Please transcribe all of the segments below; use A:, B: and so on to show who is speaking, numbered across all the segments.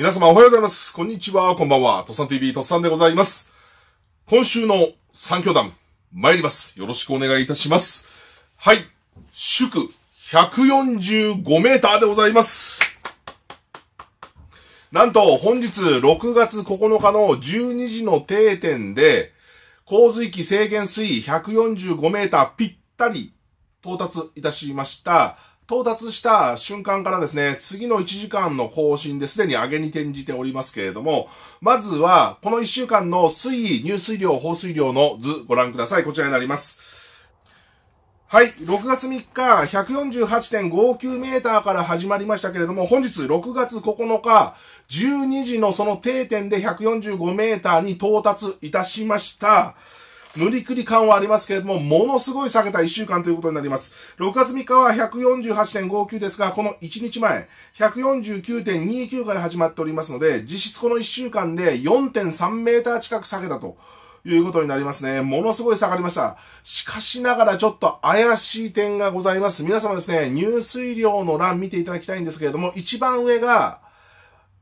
A: 皆様おはようございます。こんにちは、こんばんは。とっさん TV、とっさんでございます。今週の三教団、参ります。よろしくお願いいたします。はい。祝145メーターでございます。なんと、本日6月9日の12時の定点で、洪水期制限水位145メーターぴったり到達いたしました。到達した瞬間からですね、次の1時間の更新ですでに上げに転じておりますけれども、まずは、この1週間の水位、入水量、放水量の図ご覧ください。こちらになります。はい。6月3日、148.59メーターから始まりましたけれども、本日6月9日、12時のその定点で145メーターに到達いたしました。無理くり感はありますけれども、ものすごい下げた1週間ということになります。6月3日は148.59ですが、この1日前、149.29から始まっておりますので、実質この1週間で4.3メーター近く下げたと。いうことになりますね。ものすごい下がりました。しかしながらちょっと怪しい点がございます。皆様ですね、入水量の欄見ていただきたいんですけれども、一番上が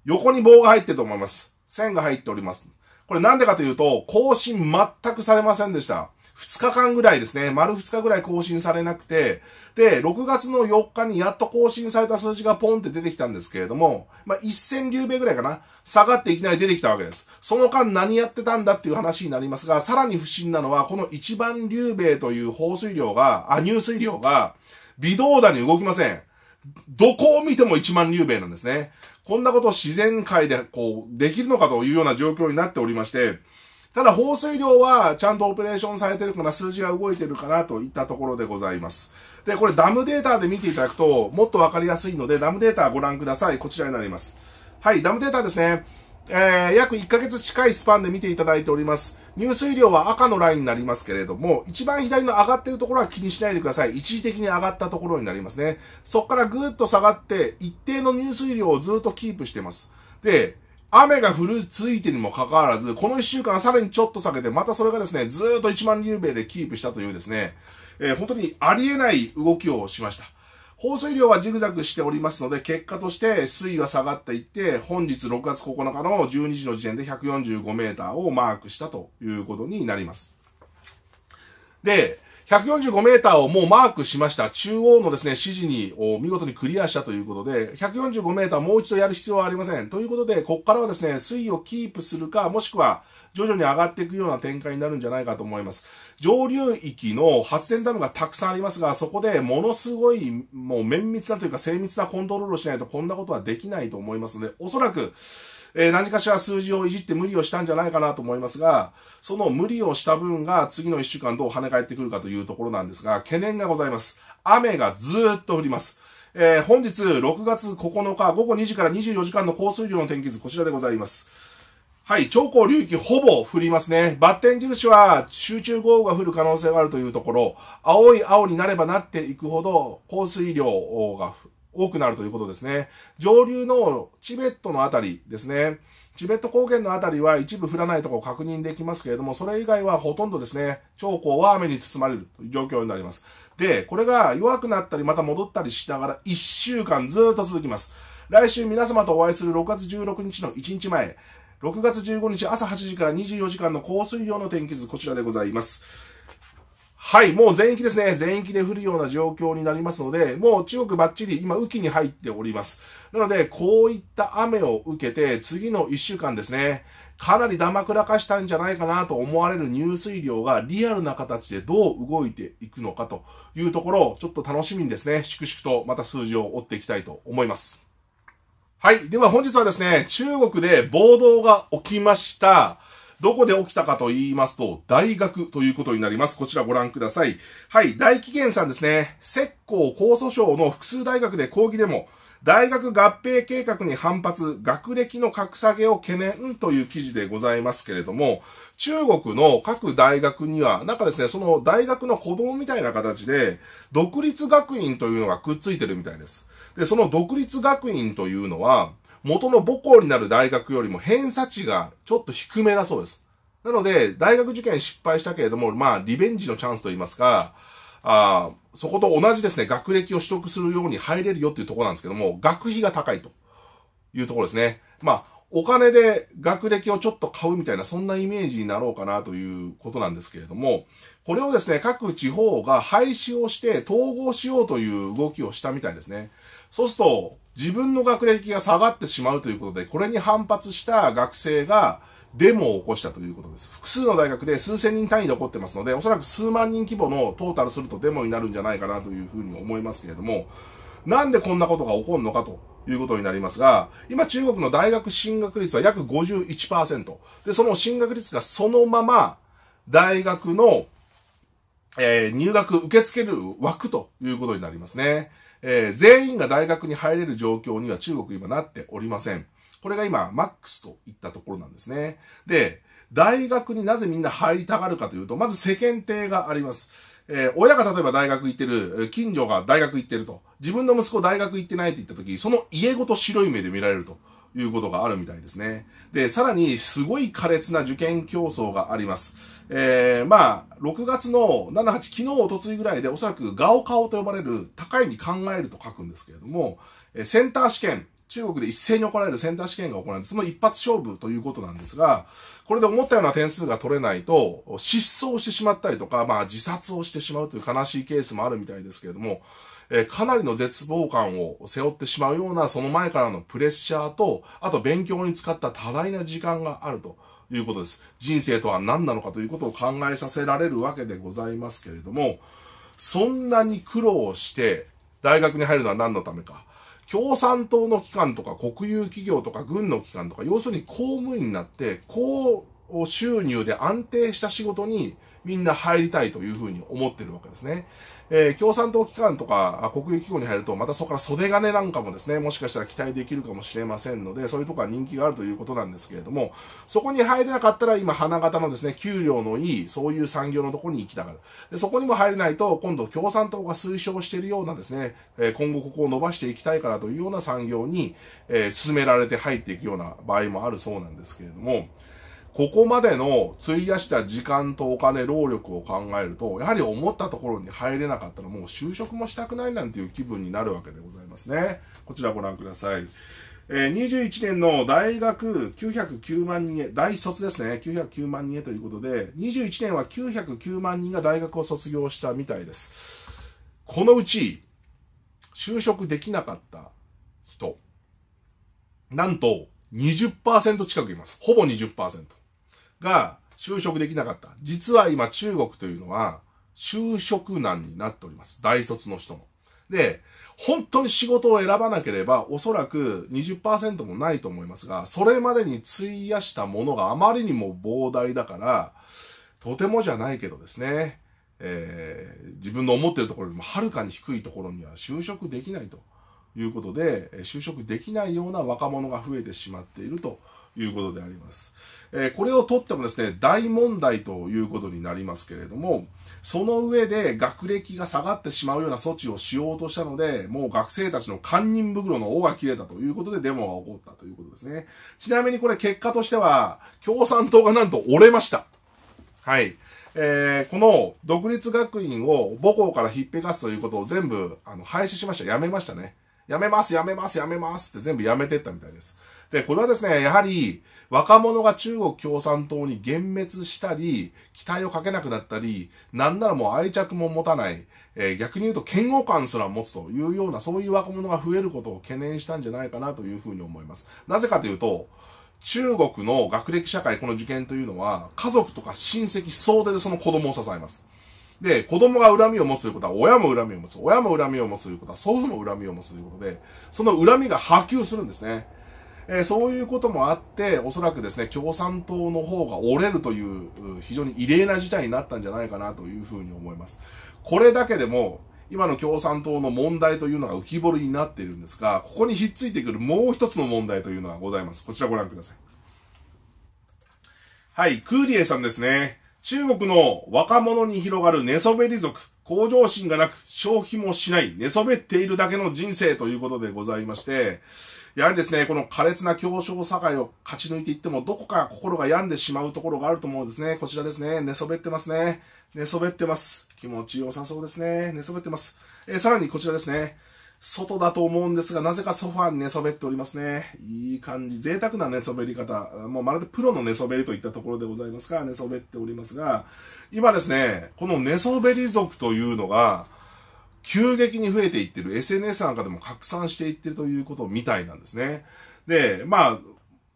A: 横に棒が入ってると思います。線が入っております。これなんでかというと、更新全くされませんでした。2日間ぐらいですね、丸2日ぐらい更新されなくて、で、6月の4日にやっと更新された数字がポンって出てきたんですけれども、まあ、1000流米ぐらいかな、下がっていきなり出てきたわけです。その間何やってたんだっていう話になりますが、さらに不審なのは、この一番流米という放水量が、あ、入水量が、微動だに動きません。どこを見ても1万流米なんですね。こんなことを自然界でこう、できるのかというような状況になっておりまして、ただ放水量はちゃんとオペレーションされてるかな、数字が動いてるかなといったところでございます。で、これダムデータで見ていただくと、もっとわかりやすいので、ダムデータご覧ください。こちらになります。はい、ダムデータですね。えー、約1ヶ月近いスパンで見ていただいております。入水量は赤のラインになりますけれども、一番左の上がってるところは気にしないでください。一時的に上がったところになりますね。そこからぐーっと下がって、一定の入水量をずっとキープしてます。で、雨が降るついてにもかかわらず、この一週間さらにちょっと下げて、またそれがですね、ずーっと1万リューベイでキープしたというですね、えー、本当にありえない動きをしました。放水量はジグザグしておりますので、結果として水位は下がっていって、本日6月9日の12時の時点で145メーターをマークしたということになります。で、145メーターをもうマークしました。中央のですね、指示に、見事にクリアしたということで、145メーターもう一度やる必要はありません。ということで、ここからはですね、水位をキープするか、もしくは、徐々に上がっていくような展開になるんじゃないかと思います。上流域の発電ダムがたくさんありますが、そこでものすごい、もう綿密なというか精密なコントロールをしないと、こんなことはできないと思いますので、おそらく、えー、何かしら数字をいじって無理をしたんじゃないかなと思いますが、その無理をした分が次の1週間どう跳ね返ってくるかというところなんですが、懸念がございます。雨がずっと降ります。えー、本日6月9日午後2時から24時間の降水量の天気図、こちらでございます。はい、超高流域ほぼ降りますね。バッテン印は集中豪雨が降る可能性があるというところ、青い青になればなっていくほど降水量が多くなるということですね。上流のチベットのあたりですね。チベット高原のあたりは一部降らないところ確認できますけれども、それ以外はほとんどですね、超高は雨に包まれるという状況になります。で、これが弱くなったりまた戻ったりしながら1週間ずっと続きます。来週皆様とお会いする6月16日の1日前、6月15日朝8時から24時間の降水量の天気図、こちらでございます。はい、もう全域ですね。全域で降るような状況になりますので、もう中国バッチリ今雨季に入っております。なので、こういった雨を受けて、次の1週間ですね、かなりダマくらかしたんじゃないかなと思われる入水量がリアルな形でどう動いていくのかというところを、ちょっと楽しみにですね、粛々とまた数字を追っていきたいと思います。はい。では本日はですね、中国で暴動が起きました。どこで起きたかと言いますと、大学ということになります。こちらご覧ください。はい、大紀元さんですね。石膏高訴省の複数大学で抗議でも、大学合併計画に反発、学歴の格下げを懸念という記事でございますけれども、中国の各大学には、なんかですね、その大学の子供みたいな形で、独立学院というのがくっついてるみたいです。で、その独立学院というのは、元の母校になる大学よりも偏差値がちょっと低めだそうです。なので、大学受験失敗したけれども、まあ、リベンジのチャンスといいますか、あそこと同じですね、学歴を取得するように入れるよっていうところなんですけども、学費が高いというところですね。まあ、お金で学歴をちょっと買うみたいな、そんなイメージになろうかなということなんですけれども、これをですね、各地方が廃止をして統合しようという動きをしたみたいですね。そうすると、自分の学歴が下がってしまうということで、これに反発した学生が、デモを起こしたということです。複数の大学で数千人単位で起こってますので、おそらく数万人規模のトータルするとデモになるんじゃないかなというふうに思いますけれども、なんでこんなことが起こるのかということになりますが、今中国の大学進学率は約51%。で、その進学率がそのまま大学の、えー、入学受け付ける枠ということになりますね。えー、全員が大学に入れる状況には中国今なっておりません。これが今、マックスといったところなんですね。で、大学になぜみんな入りたがるかというと、まず世間体があります。えー、親が例えば大学行ってる、近所が大学行ってると、自分の息子大学行ってないって言った時、その家ごと白い目で見られると。いうことがあるみたいですね。で、さらにすごい苛烈な受験競争があります。えー、まあ、6月の7、8、昨日、おとついぐらいで、おそらく、ガオカオと呼ばれる、高いに考えると書くんですけれども、えセンター試験、中国で一斉に行われるセンター試験が行われる、その一発勝負ということなんですが、これで思ったような点数が取れないと、失踪してしまったりとか、まあ自殺をしてしまうという悲しいケースもあるみたいですけれども、えかなりの絶望感を背負ってしまうような、その前からのプレッシャーと、あと勉強に使った多大な時間があると。いうことです。人生とは何なのかということを考えさせられるわけでございますけれども、そんなに苦労して、大学に入るのは何のためか。共産党の機関とか国有企業とか軍の機関とか、要するに公務員になって、高収入で安定した仕事にみんな入りたいというふうに思ってるわけですね。えー、共産党機関とか国有機構に入ると、またそこから袖金なんかもですね、もしかしたら期待できるかもしれませんので、そういうとこは人気があるということなんですけれども、そこに入れなかったら今、花形のですね、給料のいい、そういう産業のところに行きたがる。でそこにも入れないと、今度共産党が推奨しているようなですね、え今後ここを伸ばしていきたいからというような産業に、えー、進められて入っていくような場合もあるそうなんですけれども、ここまでの費やした時間とお金、労力を考えると、やはり思ったところに入れなかったらもう就職もしたくないなんていう気分になるわけでございますね。こちらご覧ください。えー、21年の大学909万人へ、大卒ですね、909万人へということで、21年は909万人が大学を卒業したみたいです。このうち、就職できなかった人、なんと20%近くいます。ほぼ20%。が就職できなかった。実は今中国というのは就職難になっております。大卒の人も。で、本当に仕事を選ばなければおそらく20%もないと思いますが、それまでに費やしたものがあまりにも膨大だから、とてもじゃないけどですね、えー、自分の思ってるところよりもはるかに低いところには就職できないということで、就職できないような若者が増えてしまっているということであります。えこれをとってもですね、大問題ということになりますけれども、その上で学歴が下がってしまうような措置をしようとしたので、もう学生たちの堪忍袋の尾が切れたということでデモが起こったということですね。ちなみにこれ結果としては、共産党がなんと折れました。はい。えー、この独立学院を母校から引っぺがすということを全部あの廃止しました。やめましたね。やめます、やめます、やめますって全部やめてったみたいです。で、これはですね、やはり若者が中国共産党に幻滅したり、期待をかけなくなったり、なんならもう愛着も持たない、えー、逆に言うと嫌悪感すら持つというような、そういう若者が増えることを懸念したんじゃないかなというふうに思います。なぜかというと、中国の学歴社会、この受験というのは、家族とか親戚総出でその子供を支えます。で、子供が恨みを持つということは、親も恨みを持つ。親も恨みを持つということは、祖父も恨みを持つということで、その恨みが波及するんですね。えー、そういうこともあって、おそらくですね、共産党の方が折れるという、非常に異例な事態になったんじゃないかなというふうに思います。これだけでも、今の共産党の問題というのが浮き彫りになっているんですが、ここにひっついてくるもう一つの問題というのがございます。こちらご覧ください。はい、クーリエさんですね。中国の若者に広がる寝そべり族、向上心がなく消費もしない、寝そべっているだけの人生ということでございまして、やはりですね、この苛烈な競争社会を勝ち抜いていっても、どこか心が病んでしまうところがあると思うんですね。こちらですね、寝そべってますね。寝そべってます。気持ちよさそうですね。寝そべってます。えー、さらにこちらですね。外だと思うんですが、なぜかソファに寝そべっておりますね。いい感じ。贅沢な寝そべり方。もうまるでプロの寝そべりといったところでございますが、寝そべっておりますが、今ですね、この寝そべり族というのが、急激に増えていってる。SNS なんかでも拡散していってるということみたいなんですね。で、まあ、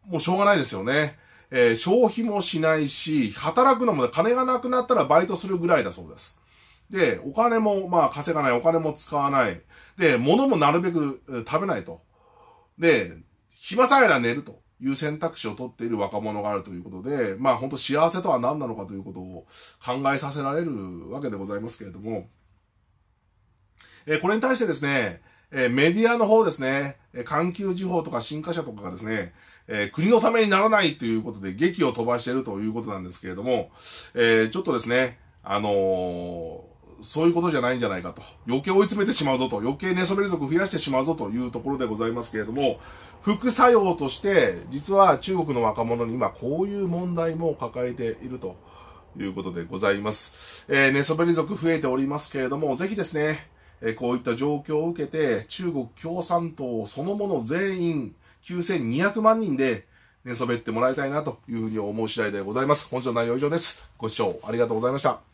A: もうしょうがないですよね。えー、消費もしないし、働くのも金がなくなったらバイトするぐらいだそうです。で、お金も、まあ、稼がない、お金も使わない。で、物もなるべく食べないと。で、暇さえら寝るという選択肢を取っている若者があるということで、まあ、本当幸せとは何なのかということを考えさせられるわけでございますけれども、えこれに対してですね、えメディアの方ですね、え、環球時報とか新華社とかがですね、えー、国のためにならないということで、劇を飛ばしているということなんですけれども、えー、ちょっとですね、あのー、そういうことじゃないんじゃないかと。余計追い詰めてしまうぞと。余計寝そべり族増やしてしまうぞというところでございますけれども、副作用として、実は中国の若者に今こういう問題も抱えているということでございます。えー、寝そべり族増えておりますけれども、ぜひですね、えこういった状況を受けて、中国共産党そのもの全員9200万人で寝そべってもらいたいなというふうに思う次第でございます。本日の内容以上です。ご視聴ありがとうございました。